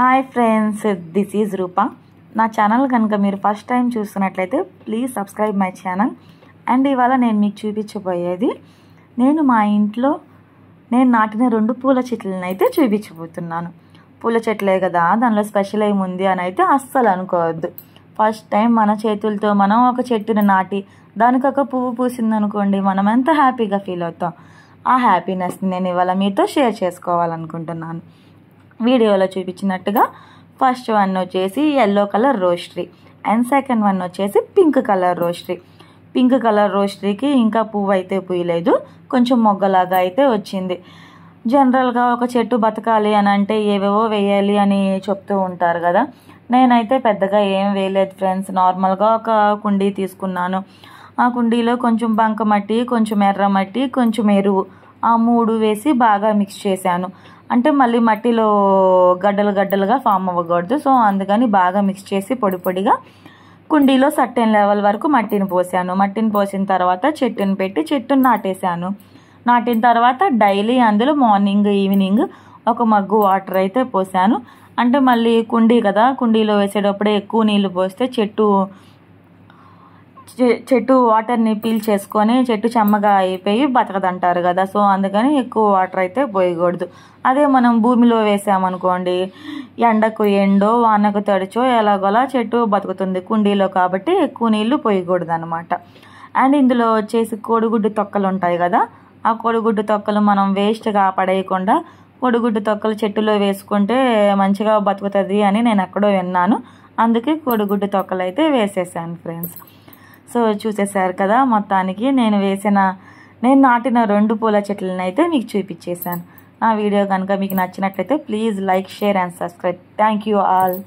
hi friends this is Roopa నా channel కనుక మీరు ఫస్ట్ టైం చూస్తున్నట్లయితే please subscribe my channel and ఇవాళ నేను మీకు చూపించబోయేది నేను మా ఇంట్లో నేను నాటిన రెండు పూల చెట్లను అయితే చూపించబోతున్నాను పూల చెట్లే కదా దానిలో స్పెషల్ ఏముంది అని అయితే అస్సలు అనుకోవద్దు ఫస్ట్ టైం మన చేతులతో మనం ఒక చెట్టుని నాటి దానికి ఒక పువ్వు పూసిందనుకోండి మనం ఎంత హ్యాపీగా ఫీల్ అవుతాం ఆ హ్యాపీనెస్ని నేను ఇవాళ మీతో షేర్ చేసుకోవాలనుకుంటున్నాను వీడియోలో చూపించినట్టుగా ఫస్ట్ వన్ వచ్చేసి yellow colour rose tree and second one వచ్చేసి pink colour rose tree pink colour రోస్ట్రీకి ఇంకా పువ్వు అయితే పూయలేదు కొంచెం మొగ్గలాగా అయితే వచ్చింది జనరల్గా ఒక చెట్టు బతకాలి అని అంటే ఏవేవో వేయాలి అని చెప్తూ ఉంటారు కదా నేనైతే పెద్దగా ఏం వేయలేదు ఫ్రెండ్స్ నార్మల్గా ఒక కుండీ తీసుకున్నాను ఆ కుండీలో కొంచెం బంక మట్టి కొంచెం ఎర్ర మట్టి కొంచెం ఎరువు ఆ మూడు వేసి బాగా మిక్స్ చేశాను అంటే మళ్ళీ మట్టిలో గడ్డలు గడ్డలుగా ఫామ్ అవ్వకూడదు సో అందుకని బాగా మిక్స్ చేసి పొడి పొడిగా కుండీలో సర్టెన్ లెవెల్ వరకు మట్టిని పోసాను మట్టిని పోసిన తర్వాత చెట్టును పెట్టి చెట్టును నాటేశాను నాటిన తర్వాత డైలీ అందులో మార్నింగ్ ఈవినింగ్ ఒక మగ్గు వాటర్ అయితే పోసాను అంటే మళ్ళీ కుండీ కదా కుండీలో వేసేటప్పుడే ఎక్కువ నీళ్ళు పోస్తే చెట్టు చెట్టు వాటర్ని పీల్చేసుకొని చెట్టు చెమ్మగా అయిపోయి బతకదంటారు కదా సో అందుకని ఎక్కువ వాటర్ అయితే పోయకూడదు అదే మనం భూమిలో వేసామనుకోండి ఎండకు ఎండో వానకు తడిచో ఎలాగోలా చెట్టు బతుకుతుంది కుండీలో కాబట్టి ఎక్కువ నీళ్లు పోయకూడదు అనమాట అండ్ ఇందులో వచ్చేసి కోడిగుడ్డు తొక్కలు ఉంటాయి కదా ఆ కోడిగుడ్డు తొక్కలు మనం వేస్ట్గా పడేయకుండా కోడిగుడ్డు తొక్కలు చెట్టులో వేసుకుంటే మంచిగా బతుకుతుంది అని నేను ఎక్కడో విన్నాను అందుకే కోడిగుడ్డు తొక్కలు అయితే వేసేసాను ఫ్రెండ్స్ సో చూసేసారు కదా మొత్తానికి నేను వేసిన నేను నాటిన రెండు పూల చెట్లను అయితే మీకు చూపించేశాను నా వీడియో కనుక మీకు నచ్చినట్లయితే please like share and subscribe thank you all